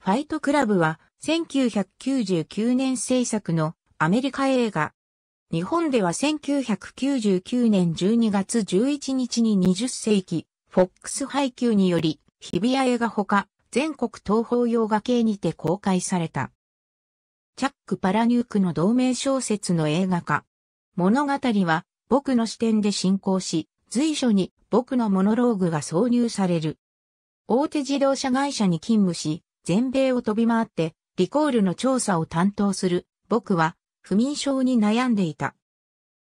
ファイトクラブは1999年制作のアメリカ映画。日本では1999年12月11日に20世紀、フォックス配給により、日比谷映画ほか、全国東方洋画系にて公開された。チャック・パラニュークの同名小説の映画化。物語は、僕の視点で進行し、随所に僕のモノローグが挿入される。大手自動車会社に勤務し、全米を飛び回って、リコールの調査を担当する、僕は、不眠症に悩んでいた。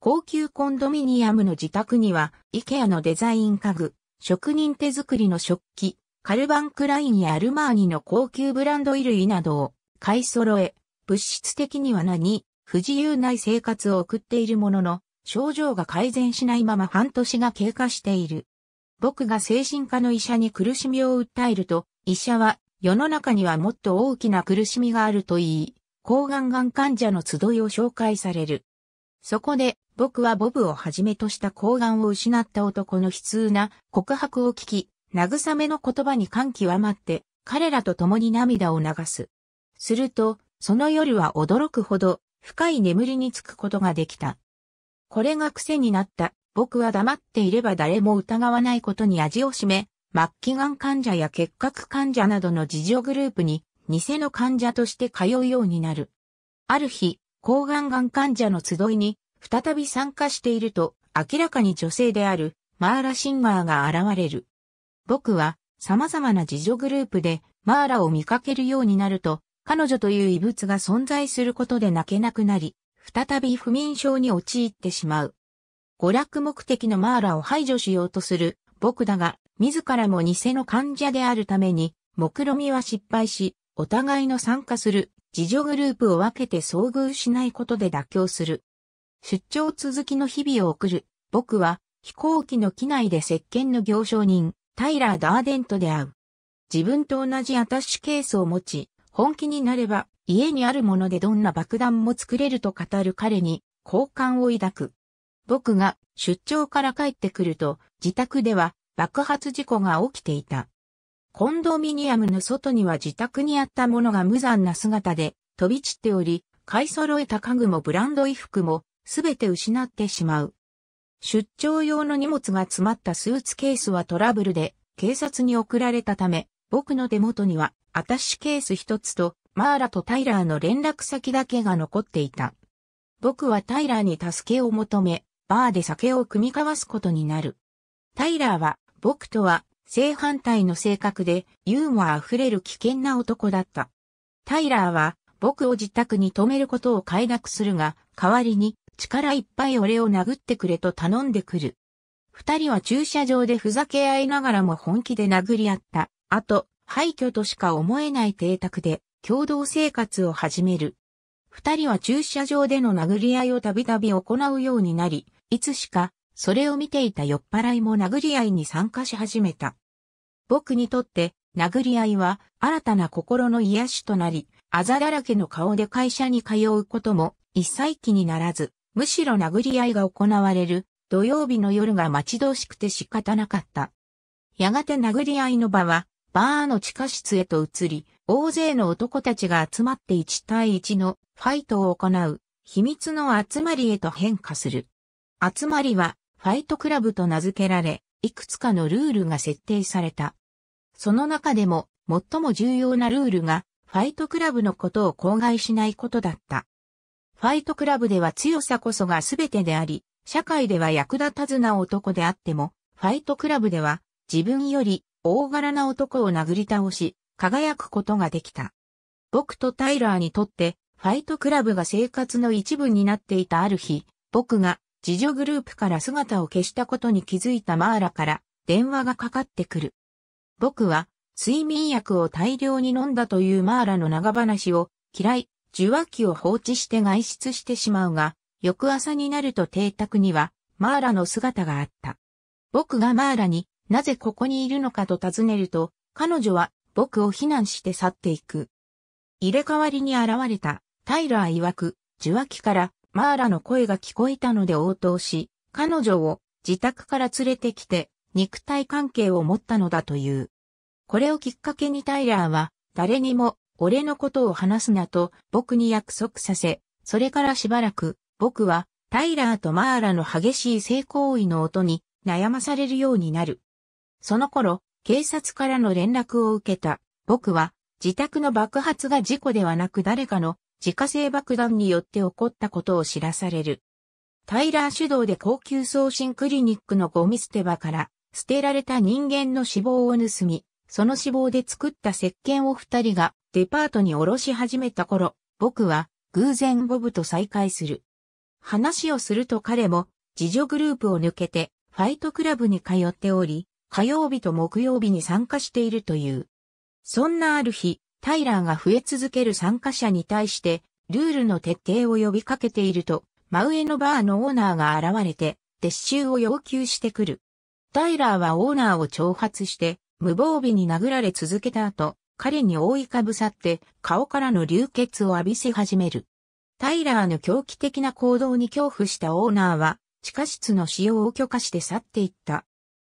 高級コンドミニアムの自宅には、イケアのデザイン家具、職人手作りの食器、カルバンクラインやアルマーニの高級ブランド衣類などを買い揃え、物質的には何、不自由ない生活を送っているものの、症状が改善しないまま半年が経過している。僕が精神科の医者に苦しみを訴えると、医者は世の中にはもっと大きな苦しみがあると言い、抗がんがん患者の集いを紹介される。そこで、僕はボブをはじめとした抗がんを失った男の悲痛な告白を聞き、慰めの言葉に感極まって、彼らと共に涙を流す。すると、その夜は驚くほど深い眠りにつくことができた。これが癖になった。僕は黙っていれば誰も疑わないことに味を占め、末期がん患者や結核患者などの自助グループに、偽の患者として通うようになる。ある日、抗がんがん患者の集いに、再び参加していると、明らかに女性である、マーラ・シンガーが現れる。僕は、様々な自助グループで、マーラを見かけるようになると、彼女という異物が存在することで泣けなくなり、再び不眠症に陥ってしまう。娯楽目的のマーラを排除しようとする僕だが、自らも偽の患者であるために、目論みは失敗し、お互いの参加する自助グループを分けて遭遇しないことで妥協する。出張続きの日々を送る。僕は飛行機の機内で石鹸の行商人、タイラー・ダーデントで会う。自分と同じアタッシュケースを持ち、本気になれば家にあるものでどんな爆弾も作れると語る彼に好感を抱く。僕が出張から帰ってくると自宅では爆発事故が起きていた。コンドミニアムの外には自宅にあったものが無残な姿で飛び散っており、買い揃えた家具もブランド衣服もすべて失ってしまう。出張用の荷物が詰まったスーツケースはトラブルで警察に送られたため、僕の手元にはアタッシュケース一つとマーラとタイラーの連絡先だけが残っていた。僕はタイラーに助けを求め、バーで酒を組み交わすことになる。タイラーは僕とは正反対の性格でユーモア溢れる危険な男だった。タイラーは僕を自宅に泊めることを快諾するが、代わりに力いっぱい俺を殴ってくれと頼んでくる。二人は駐車場でふざけ合いながらも本気で殴り合った。あと、廃墟としか思えない邸宅で共同生活を始める。二人は駐車場での殴り合いをたびたび行うようになり、いつしかそれを見ていた酔っ払いも殴り合いに参加し始めた。僕にとって、殴り合いは新たな心の癒しとなり、あざだらけの顔で会社に通うことも一切気にならず、むしろ殴り合いが行われる土曜日の夜が待ち遠しくて仕方なかった。やがて殴り合いの場は、バーの地下室へと移り、大勢の男たちが集まって1対1のファイトを行う、秘密の集まりへと変化する。集まりは、ファイトクラブと名付けられ、いくつかのルールが設定された。その中でも、最も重要なルールが、ファイトクラブのことを口外しないことだった。ファイトクラブでは強さこそが全てであり、社会では役立たずな男であっても、ファイトクラブでは自分より大柄な男を殴り倒し、輝くことができた。僕とタイラーにとって、ファイトクラブが生活の一部になっていたある日、僕が自助グループから姿を消したことに気づいたマーラから電話がかかってくる。僕は睡眠薬を大量に飲んだというマーラの長話を嫌い、受話器を放置して外出してしまうが、翌朝になると邸宅にはマーラの姿があった。僕がマーラになぜここにいるのかと尋ねると、彼女は僕を非難して去っていく。入れ替わりに現れたタイラー曰く受話器からマーラの声が聞こえたので応答し、彼女を自宅から連れてきて肉体関係を持ったのだという。これをきっかけにタイラーは誰にも俺のことを話すなと僕に約束させ、それからしばらく僕はタイラーとマーラの激しい性行為の音に悩まされるようになる。その頃、警察からの連絡を受けた僕は自宅の爆発が事故ではなく誰かの自家製爆弾によって起こったことを知らされる。タイラー主導で高級送信クリニックのゴミ捨て場から捨てられた人間の死亡を盗み、その死亡で作った石鹸を二人がデパートに下ろし始めた頃、僕は偶然ボブと再会する。話をすると彼も自助グループを抜けてファイトクラブに通っており、火曜日と木曜日に参加しているという。そんなある日、タイラーが増え続ける参加者に対して、ルールの徹底を呼びかけていると、真上のバーのオーナーが現れて、撤収を要求してくる。タイラーはオーナーを挑発して、無防備に殴られ続けた後、彼に覆いかぶさって顔からの流血を浴びせ始める。タイラーの狂気的な行動に恐怖したオーナーは、地下室の使用を許可して去っていった。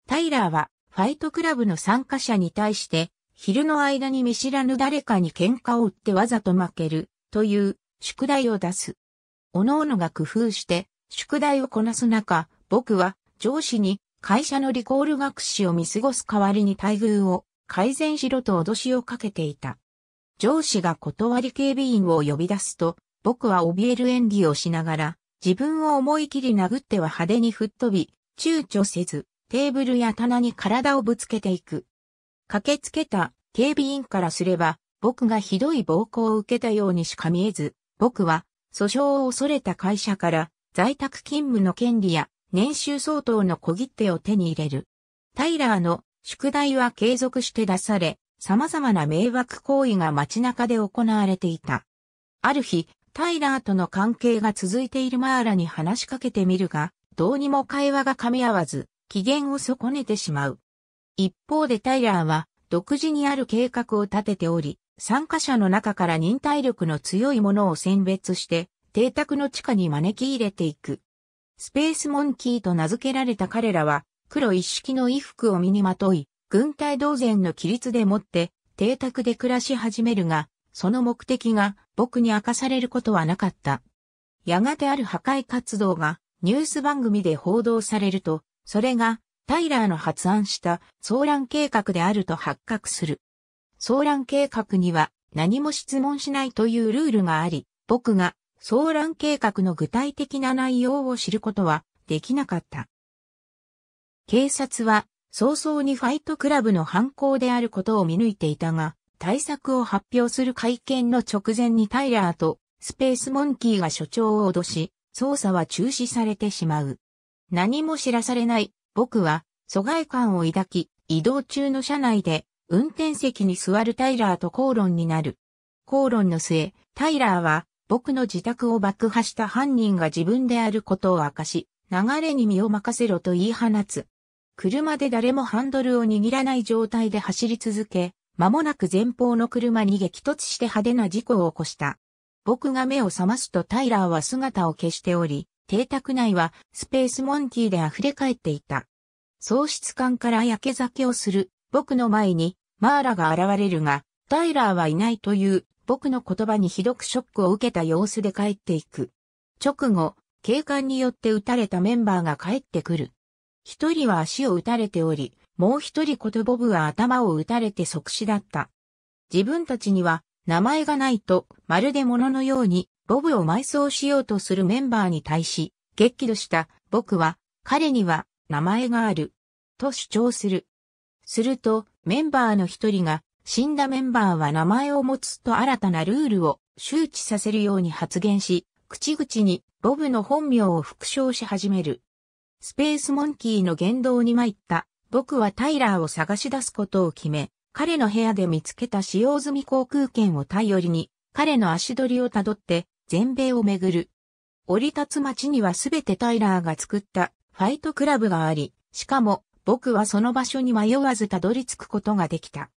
タイラーは、ファイトクラブの参加者に対して、昼の間に見知らぬ誰かに喧嘩を売ってわざと負ける、という、宿題を出す。各々が工夫して、宿題をこなす中、僕は、上司に、会社のリコール学士を見過ごす代わりに待遇を改善しろと脅しをかけていた。上司が断り警備員を呼び出すと、僕は怯える演技をしながら、自分を思い切り殴っては派手に吹っ飛び、躊躇せず、テーブルや棚に体をぶつけていく。駆けつけた警備員からすれば、僕がひどい暴行を受けたようにしか見えず、僕は訴訟を恐れた会社から在宅勤務の権利や年収相当の小切手を手に入れる。タイラーの宿題は継続して出され、様々な迷惑行為が街中で行われていた。ある日、タイラーとの関係が続いているマーラに話しかけてみるが、どうにも会話が噛み合わず、機嫌を損ねてしまう。一方でタイラーは独自にある計画を立てており、参加者の中から忍耐力の強いものを選別して、邸宅の地下に招き入れていく。スペースモンキーと名付けられた彼らは、黒一式の衣服を身にまとい、軍隊同然の規律でもって、邸宅で暮らし始めるが、その目的が僕に明かされることはなかった。やがてある破壊活動がニュース番組で報道されると、それがタイラーの発案した騒乱計画であると発覚する。騒乱計画には何も質問しないというルールがあり、僕が騒乱計画の具体的な内容を知ることはできなかった。警察は早々にファイトクラブの犯行であることを見抜いていたが、対策を発表する会見の直前にタイラーとスペースモンキーが所長を脅し、捜査は中止されてしまう。何も知らされない僕は疎外感を抱き、移動中の車内で運転席に座るタイラーと口論になる。口論の末、タイラーは僕の自宅を爆破した犯人が自分であることを明かし、流れに身を任せろと言い放つ。車で誰もハンドルを握らない状態で走り続け、間もなく前方の車に激突して派手な事故を起こした。僕が目を覚ますとタイラーは姿を消しており、邸宅内はスペースモンキーで溢れ返っていた。喪失感から焼け酒をする僕の前にマーラが現れるが、タイラーはいないという僕の言葉にひどくショックを受けた様子で帰っていく。直後、警官によって撃たれたメンバーが帰ってくる。一人は足を撃たれており、もう一人ことボブは頭を撃たれて即死だった。自分たちには名前がないと、まるで物のようにボブを埋葬しようとするメンバーに対し、激怒した僕は、彼には名前がある、と主張する。すると、メンバーの一人が、死んだメンバーは名前を持つと新たなルールを周知させるように発言し、口々にボブの本名を復唱し始める。スペースモンキーの言動に参った、僕はタイラーを探し出すことを決め、彼の部屋で見つけた使用済み航空券を頼りに、彼の足取りをたどって、全米をめぐる。降り立つ街にはすべてタイラーが作ったファイトクラブがあり、しかも僕はその場所に迷わずたどり着くことができた。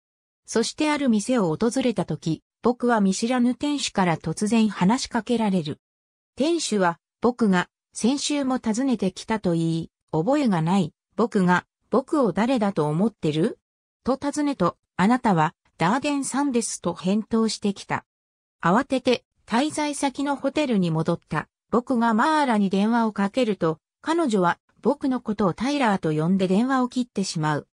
そしてある店を訪れた時、僕は見知らぬ店主から突然話しかけられる。店主は僕が先週も訪ねてきたと言い、覚えがない僕が僕を誰だと思ってると尋ねと、あなたはダーデンさんですと返答してきた。慌てて滞在先のホテルに戻った。僕がマーラに電話をかけると、彼女は僕のことをタイラーと呼んで電話を切ってしまう。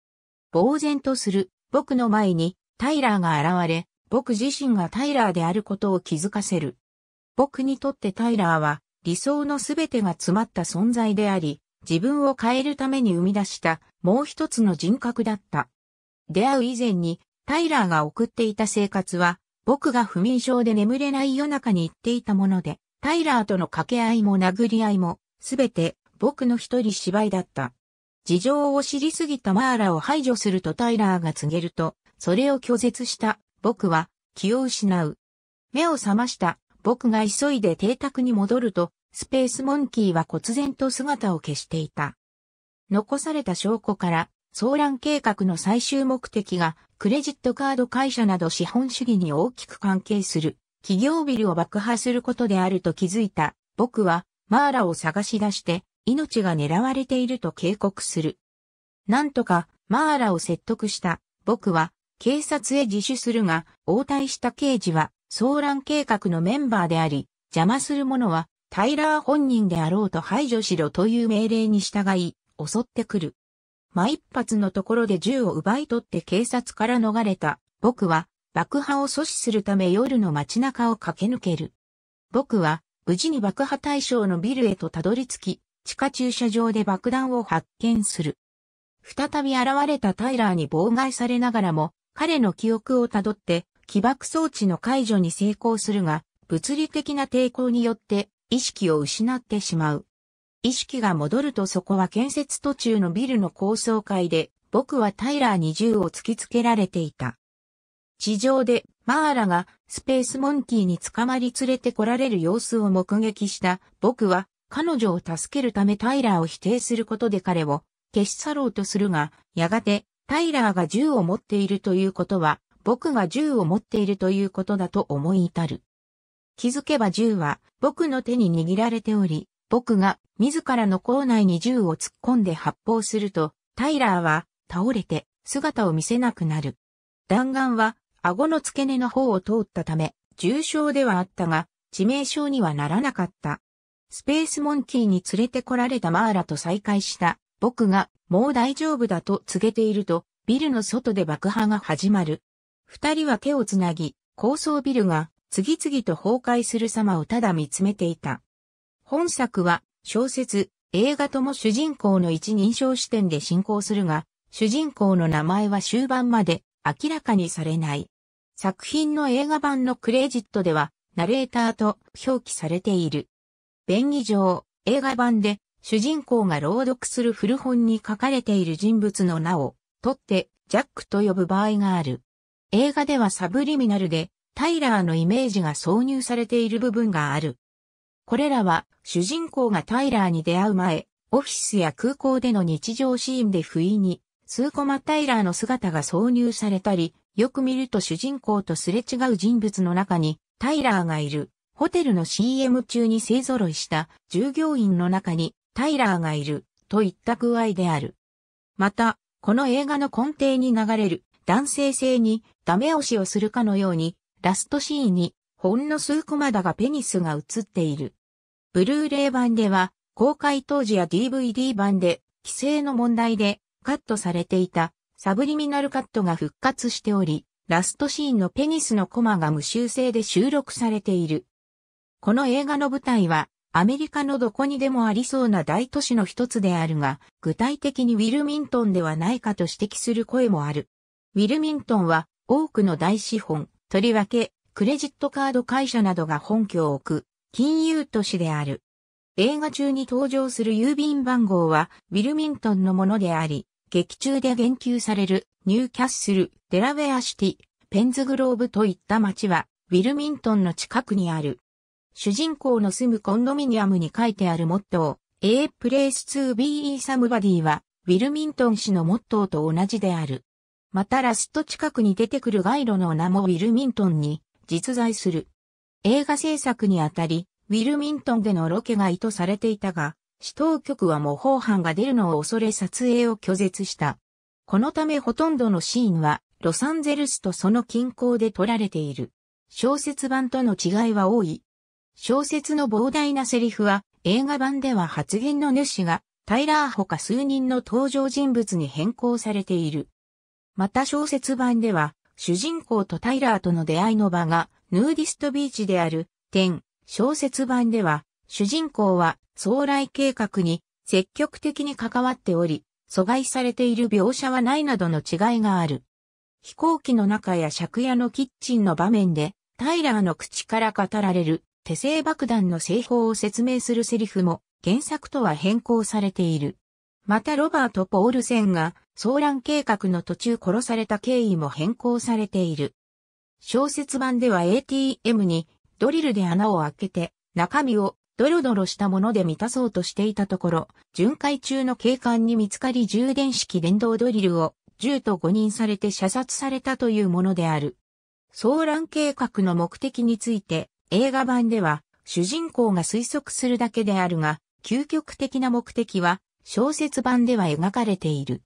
呆然とする僕の前にタイラーが現れ、僕自身がタイラーであることを気づかせる。僕にとってタイラーは理想のすべてが詰まった存在であり、自分を変えるために生み出したもう一つの人格だった。出会う以前にタイラーが送っていた生活は僕が不眠症で眠れない夜中に言っていたもので、タイラーとの掛け合いも殴り合いも、すべて僕の一人芝居だった。事情を知りすぎたマーラを排除するとタイラーが告げると、それを拒絶した僕は気を失う。目を覚ました僕が急いで邸宅に戻ると、スペースモンキーは忽然と姿を消していた。残された証拠から騒乱計画の最終目的が、クレジットカード会社など資本主義に大きく関係する、企業ビルを爆破することであると気づいた、僕は、マーラを探し出して、命が狙われていると警告する。なんとか、マーラを説得した、僕は、警察へ自首するが、応対した刑事は、騒乱計画のメンバーであり、邪魔する者は、タイラー本人であろうと排除しろという命令に従い、襲ってくる。真一発のところで銃を奪い取って警察から逃れた。僕は爆破を阻止するため夜の街中を駆け抜ける。僕は無事に爆破対象のビルへとたどり着き、地下駐車場で爆弾を発見する。再び現れたタイラーに妨害されながらも、彼の記憶をたどって起爆装置の解除に成功するが、物理的な抵抗によって意識を失ってしまう。意識が戻るとそこは建設途中のビルの高層階で、僕はタイラーに銃を突きつけられていた。地上でマーラがスペースモンキーに捕まり連れてこられる様子を目撃した僕は彼女を助けるためタイラーを否定することで彼を消し去ろうとするが、やがてタイラーが銃を持っているということは僕が銃を持っているということだと思い至る。気づけば銃は僕の手に握られており、僕が自らの校内に銃を突っ込んで発砲すると、タイラーは倒れて姿を見せなくなる。弾丸は顎の付け根の方を通ったため、重傷ではあったが、致命傷にはならなかった。スペースモンキーに連れてこられたマーラと再会した僕がもう大丈夫だと告げていると、ビルの外で爆破が始まる。二人は手をつなぎ、高層ビルが次々と崩壊する様をただ見つめていた。本作は小説、映画とも主人公の一人称視点で進行するが、主人公の名前は終盤まで明らかにされない。作品の映画版のクレジットでは、ナレーターと表記されている。便宜上、映画版で主人公が朗読する古本に書かれている人物の名を、取ってジャックと呼ぶ場合がある。映画ではサブリミナルで、タイラーのイメージが挿入されている部分がある。これらは主人公がタイラーに出会う前、オフィスや空港での日常シーンで不意に、数コマタイラーの姿が挿入されたり、よく見ると主人公とすれ違う人物の中にタイラーがいる。ホテルの CM 中に勢揃いした従業員の中にタイラーがいるといった具合である。また、この映画の根底に流れる男性性にダメ押しをするかのように、ラストシーンにほんの数コマだがペニスが映っている。ブルーレイ版では、公開当時や DVD 版で、規制の問題でカットされていたサブリミナルカットが復活しており、ラストシーンのペニスのコマが無修正で収録されている。この映画の舞台は、アメリカのどこにでもありそうな大都市の一つであるが、具体的にウィルミントンではないかと指摘する声もある。ウィルミントンは多くの大資本、とりわけクレジットカード会社などが本拠を置く金融都市である。映画中に登場する郵便番号は、ウィルミントンのものであり、劇中で言及される、ニューキャッスル、デラウェアシティ、ペンズグローブといった街は、ウィルミントンの近くにある。主人公の住むコンドミニアムに書いてあるモットー、A place to be somebody は、ウィルミントン氏のモットーと同じである。またラスト近くに出てくる街路の名もウィルミントンに実在する。映画制作にあたり、ウィルミントンでのロケが意図されていたが、市当局は模倣犯が出るのを恐れ撮影を拒絶した。このためほとんどのシーンは、ロサンゼルスとその近郊で撮られている。小説版との違いは多い。小説の膨大なセリフは、映画版では発言の主が、タイラーほか数人の登場人物に変更されている。また小説版では、主人公とタイラーとの出会いの場がヌーディストビーチである、点、小説版では、主人公は、将来計画に積極的に関わっており、阻害されている描写はないなどの違いがある。飛行機の中や借家のキッチンの場面で、タイラーの口から語られる手製爆弾の製法を説明するセリフも原作とは変更されている。またロバート・ポールセンが騒乱計画の途中殺された経緯も変更されている。小説版では ATM にドリルで穴を開けて中身をドロドロしたもので満たそうとしていたところ、巡回中の警官に見つかり充電式電動ドリルを銃と誤認されて射殺されたというものである。騒乱計画の目的について映画版では主人公が推測するだけであるが、究極的な目的は小説版では描かれている。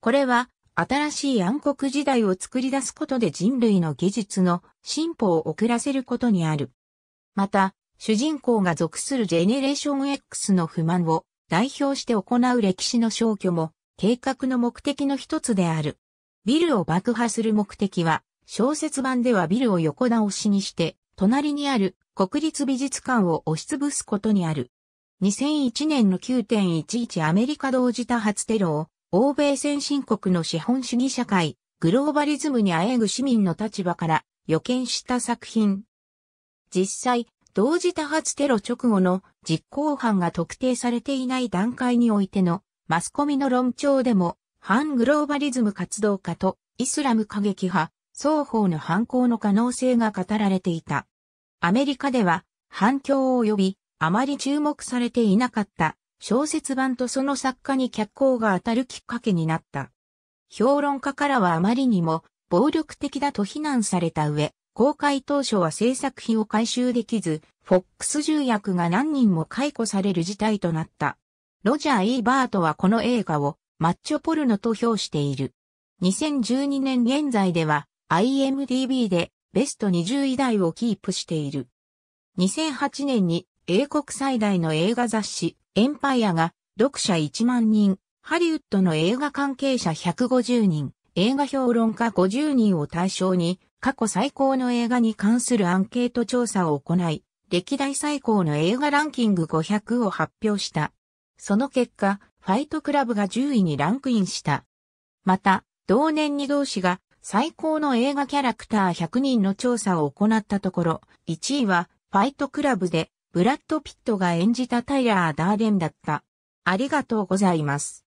これは新しい暗黒時代を作り出すことで人類の技術の進歩を遅らせることにある。また、主人公が属するジェネレーション X の不満を代表して行う歴史の消去も計画の目的の一つである。ビルを爆破する目的は、小説版ではビルを横倒しにして、隣にある国立美術館を押しつぶすことにある。2001年の9.11アメリカ同時多発テロを欧米先進国の資本主義社会、グローバリズムにあえぐ市民の立場から予見した作品。実際、同時多発テロ直後の実行犯が特定されていない段階においてのマスコミの論調でも、反グローバリズム活動家とイスラム過激派、双方の犯行の可能性が語られていた。アメリカでは反響を呼び、あまり注目されていなかった小説版とその作家に脚光が当たるきっかけになった。評論家からはあまりにも暴力的だと非難された上、公開当初は制作費を回収できず、フォックス重役が何人も解雇される事態となった。ロジャー・イーバートはこの映画をマッチョポルノと評している。2012年現在では IMDB でベスト20位台をキープしている。2008年に英国最大の映画雑誌エンパイアが読者1万人、ハリウッドの映画関係者150人、映画評論家50人を対象に、過去最高の映画に関するアンケート調査を行い、歴代最高の映画ランキング500を発表した。その結果、ファイトクラブが10位にランクインした。また、同年に同氏が最高の映画キャラクター100人の調査を行ったところ、1位はファイトクラブでブラッド・ピットが演じたタイラー・ダーデンだった。ありがとうございます。